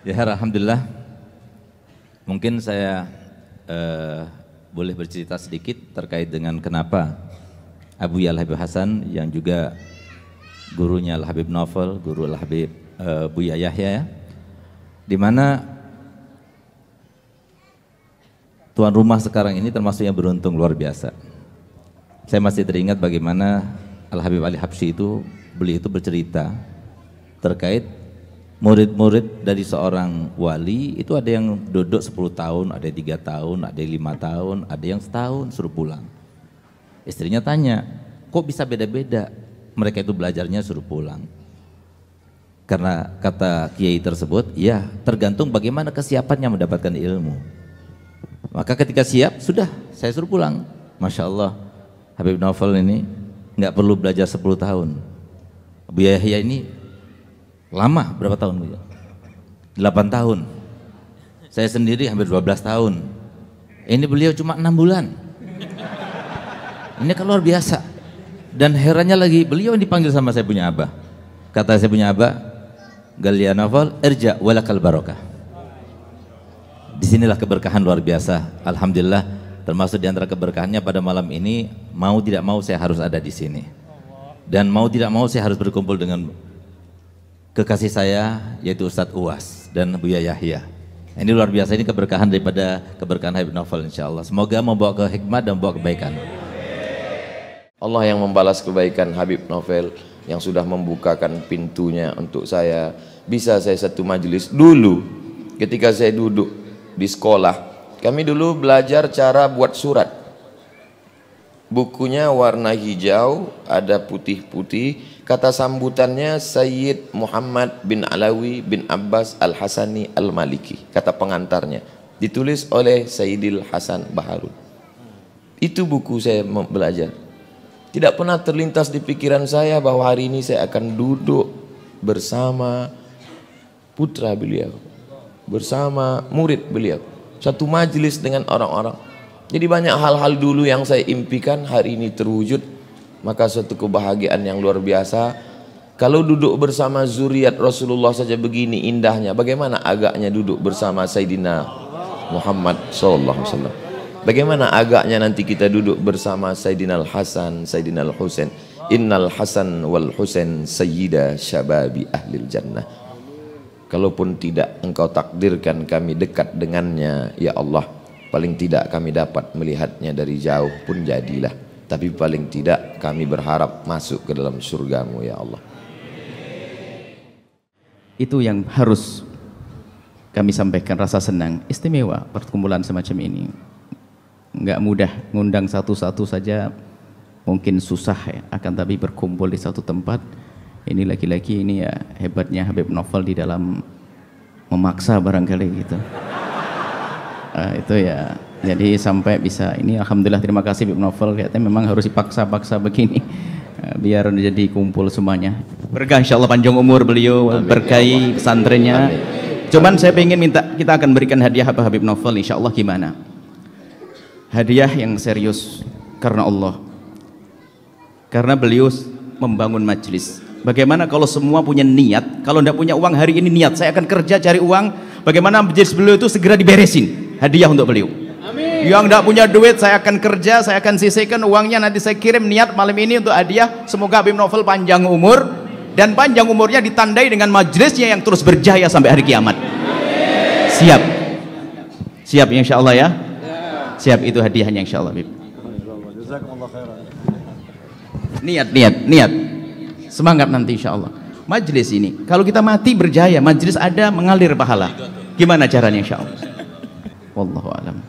Ya Alhamdulillah Mungkin saya eh, boleh bercerita sedikit terkait dengan kenapa Abu Yal Habib Hasan yang juga gurunya Al Habib Novel, guru Al Habib eh, Buya Yahya ya. Di mana tuan rumah sekarang ini termasuk yang beruntung luar biasa. Saya masih teringat bagaimana Al Habib Ali Habsyi itu beli itu bercerita terkait murid-murid dari seorang wali itu ada yang duduk 10 tahun, ada tiga tahun, ada lima tahun, ada yang setahun suruh pulang. Istrinya tanya, kok bisa beda-beda? Mereka itu belajarnya suruh pulang. Karena kata kiai tersebut, ya tergantung bagaimana kesiapannya mendapatkan ilmu. Maka ketika siap, sudah saya suruh pulang. Masya Allah, Habib Novel ini nggak perlu belajar 10 tahun. Abu Yahya ini Lama, berapa tahun Bu? 8 tahun. Saya sendiri hampir 12 tahun. Ini beliau cuma 6 bulan. Ini kan luar biasa. Dan herannya lagi, beliau yang dipanggil sama saya punya abah. Kata saya punya abah, Naval, Erja walakal barokah. Disinilah keberkahan luar biasa. Alhamdulillah, termasuk di antara keberkahannya pada malam ini, mau tidak mau saya harus ada di sini. Dan mau tidak mau saya harus berkumpul dengan kekasih saya yaitu Ustadz Uwas dan Buya Yahya. Nah, ini luar biasa ini keberkahan daripada keberkahan Habib Novel insya Allah. Semoga membawa ke hikmat dan membawa kebaikan. Allah yang membalas kebaikan Habib Novel yang sudah membukakan pintunya untuk saya. Bisa saya satu majelis dulu ketika saya duduk di sekolah. Kami dulu belajar cara buat surat. Bukunya warna hijau, ada putih-putih. Kata sambutannya Sayyid Muhammad bin Alawi bin Abbas Al-Hasani Al-Maliki. Kata pengantarnya. Ditulis oleh Sayyidil Hasan Baharud Itu buku saya belajar. Tidak pernah terlintas di pikiran saya bahwa hari ini saya akan duduk bersama putra beliau. Bersama murid beliau. Satu majelis dengan orang-orang jadi banyak hal-hal dulu yang saya impikan hari ini terwujud. Maka suatu kebahagiaan yang luar biasa. Kalau duduk bersama zuriat Rasulullah saja begini indahnya, bagaimana agaknya duduk bersama Sayyidina Muhammad SAW. Bagaimana agaknya nanti kita duduk bersama Sayyidina Al-Hasan, Sayyidina Al-Husain? Innal Hasan wal Husain sayyida syababi ahlil jannah. Kalaupun tidak engkau takdirkan kami dekat dengannya, ya Allah, Paling tidak kami dapat melihatnya dari jauh pun jadilah. Tapi paling tidak kami berharap masuk ke dalam surgamu ya Allah. Itu yang harus kami sampaikan rasa senang istimewa perkumpulan semacam ini nggak mudah ngundang satu-satu saja mungkin susah ya akan tapi berkumpul di satu tempat ini lagi-lagi ini ya hebatnya Habib Novel di dalam memaksa barangkali gitu uh, itu ya jadi sampai bisa ini alhamdulillah terima kasih Bib Novel kayaknya memang harus dipaksa-paksa begini eh, biar jadi kumpul semuanya berkah insya Allah panjang umur beliau Amin. berkahi ya pesantrennya cuman saya ingin minta kita akan berikan hadiah apa Habib Novel insya Allah gimana hadiah yang serius karena Allah karena beliau membangun majelis Bagaimana kalau semua punya niat? Kalau tidak punya uang hari ini niat, saya akan kerja cari uang. Bagaimana majelis beliau itu segera diberesin? hadiah untuk beliau Amin. yang tidak punya duit saya akan kerja saya akan sisihkan uangnya nanti saya kirim niat malam ini untuk hadiah semoga Habib Novel panjang umur dan panjang umurnya ditandai dengan majelisnya yang terus berjaya sampai hari kiamat Amin. siap siap insya Allah ya siap itu hadiahnya insya Allah niat niat niat semangat nanti insya Allah majelis ini kalau kita mati berjaya majelis ada mengalir pahala gimana caranya insya Allah wallahu alam